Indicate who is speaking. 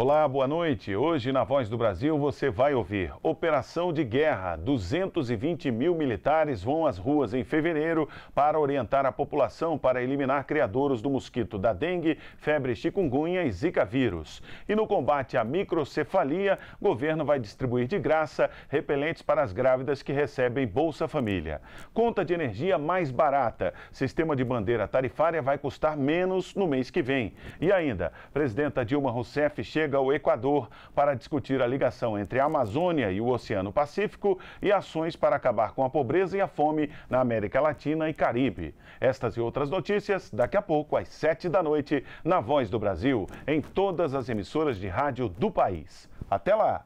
Speaker 1: Olá, boa noite. Hoje na Voz do Brasil você vai ouvir Operação de Guerra. 220 mil militares vão às ruas em fevereiro para orientar a população para eliminar criadores do mosquito da dengue, febre chikungunya e zika vírus. E no combate à microcefalia, governo vai distribuir de graça repelentes para as grávidas que recebem Bolsa Família. Conta de energia mais barata. Sistema de bandeira tarifária vai custar menos no mês que vem. E ainda, presidenta Dilma Rousseff chega chega ao Equador para discutir a ligação entre a Amazônia e o Oceano Pacífico e ações para acabar com a pobreza e a fome na América Latina e Caribe. Estas e outras notícias daqui a pouco, às 7 da noite, na Voz do Brasil, em todas as emissoras de rádio do país. Até lá!